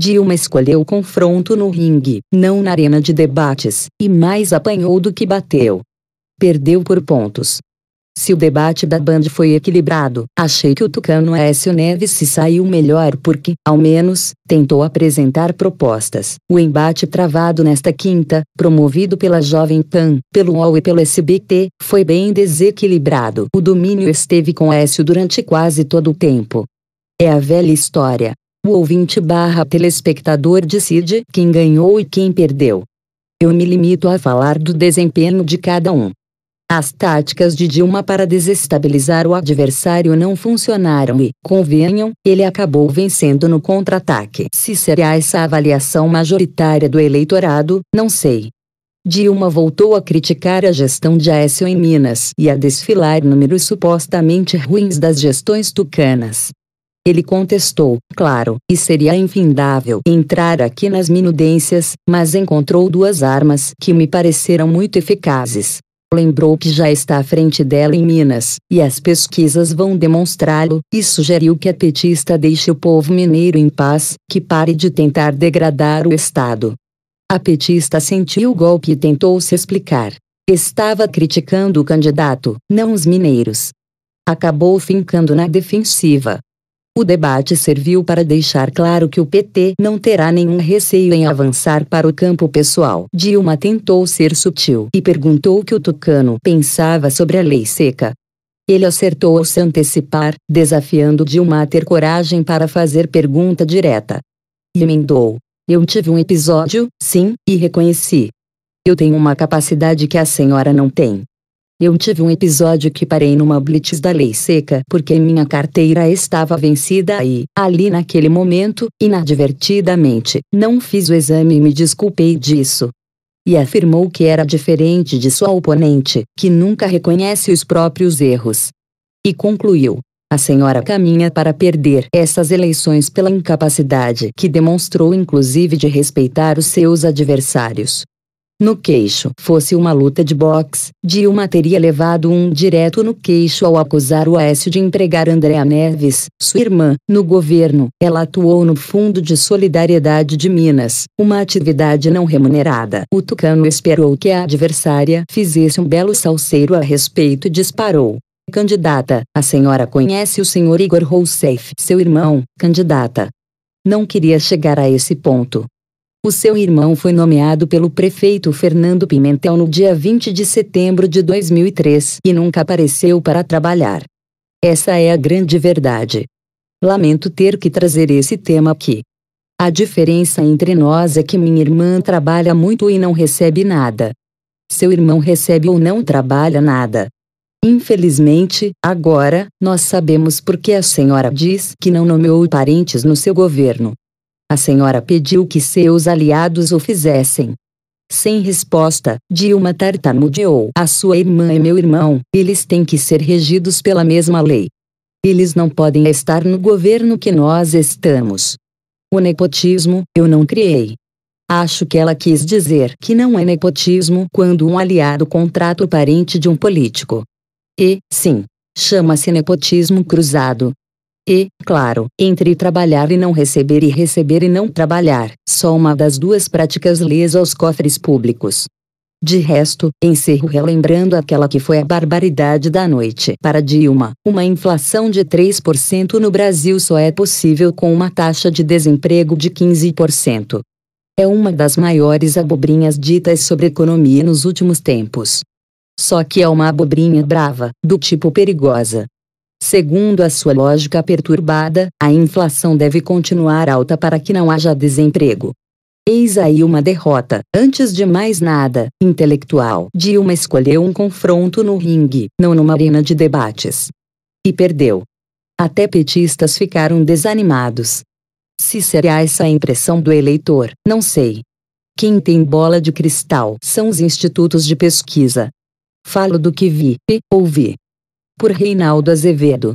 Dilma escolheu o confronto no ringue, não na arena de debates, e mais apanhou do que bateu. Perdeu por pontos. Se o debate da Band foi equilibrado, achei que o Tucano Aécio Neves se saiu melhor porque, ao menos, tentou apresentar propostas. O embate travado nesta quinta, promovido pela Jovem Pan, pelo UOL e pelo SBT, foi bem desequilibrado. O domínio esteve com Aécio durante quase todo o tempo. É a velha história. O ouvinte barra telespectador decide quem ganhou e quem perdeu. Eu me limito a falar do desempenho de cada um. As táticas de Dilma para desestabilizar o adversário não funcionaram e, convenham, ele acabou vencendo no contra-ataque. Se será essa a avaliação majoritária do eleitorado, não sei. Dilma voltou a criticar a gestão de Aécio em Minas e a desfilar números supostamente ruins das gestões tucanas. Ele contestou, claro, e seria infindável entrar aqui nas minudências, mas encontrou duas armas que me pareceram muito eficazes. Lembrou que já está à frente dela em Minas, e as pesquisas vão demonstrá-lo, e sugeriu que a petista deixe o povo mineiro em paz, que pare de tentar degradar o Estado. A petista sentiu o golpe e tentou se explicar. Estava criticando o candidato, não os mineiros. Acabou fincando na defensiva. O debate serviu para deixar claro que o PT não terá nenhum receio em avançar para o campo pessoal. Dilma tentou ser sutil e perguntou o que o tucano pensava sobre a lei seca. Ele acertou ao se antecipar, desafiando Dilma a ter coragem para fazer pergunta direta. E emendou. Eu tive um episódio, sim, e reconheci. Eu tenho uma capacidade que a senhora não tem. Eu tive um episódio que parei numa blitz da lei seca porque minha carteira estava vencida e, ali naquele momento, inadvertidamente, não fiz o exame e me desculpei disso. E afirmou que era diferente de sua oponente, que nunca reconhece os próprios erros. E concluiu: a senhora caminha para perder essas eleições pela incapacidade que demonstrou, inclusive, de respeitar os seus adversários no queixo fosse uma luta de boxe, Dilma teria levado um direto no queixo ao acusar o Aécio de empregar Andréa Neves, sua irmã, no governo. Ela atuou no Fundo de Solidariedade de Minas, uma atividade não remunerada. O tucano esperou que a adversária fizesse um belo salseiro a respeito e disparou. Candidata, a senhora conhece o senhor Igor Rousseff, seu irmão, candidata. Não queria chegar a esse ponto, o seu irmão foi nomeado pelo prefeito Fernando Pimentel no dia 20 de setembro de 2003 e nunca apareceu para trabalhar. Essa é a grande verdade. Lamento ter que trazer esse tema aqui. A diferença entre nós é que minha irmã trabalha muito e não recebe nada. Seu irmão recebe ou não trabalha nada. Infelizmente, agora, nós sabemos por que a senhora diz que não nomeou parentes no seu governo. A senhora pediu que seus aliados o fizessem. Sem resposta, Dilma tartamudeou. A sua irmã e meu irmão, eles têm que ser regidos pela mesma lei. Eles não podem estar no governo que nós estamos. O nepotismo, eu não criei. Acho que ela quis dizer que não é nepotismo quando um aliado contrata o parente de um político. E, sim, chama-se nepotismo cruzado, e, claro, entre trabalhar e não receber e receber e não trabalhar, só uma das duas práticas lesa aos cofres públicos. De resto, encerro relembrando aquela que foi a barbaridade da noite para Dilma. Uma inflação de 3% no Brasil só é possível com uma taxa de desemprego de 15%. É uma das maiores abobrinhas ditas sobre economia nos últimos tempos. Só que é uma abobrinha brava, do tipo perigosa, Segundo a sua lógica perturbada, a inflação deve continuar alta para que não haja desemprego. Eis aí uma derrota, antes de mais nada, intelectual. Dilma escolheu um confronto no ringue, não numa arena de debates. E perdeu. Até petistas ficaram desanimados. Se será essa a impressão do eleitor, não sei. Quem tem bola de cristal são os institutos de pesquisa. Falo do que vi e ouvi por Reinaldo Azevedo.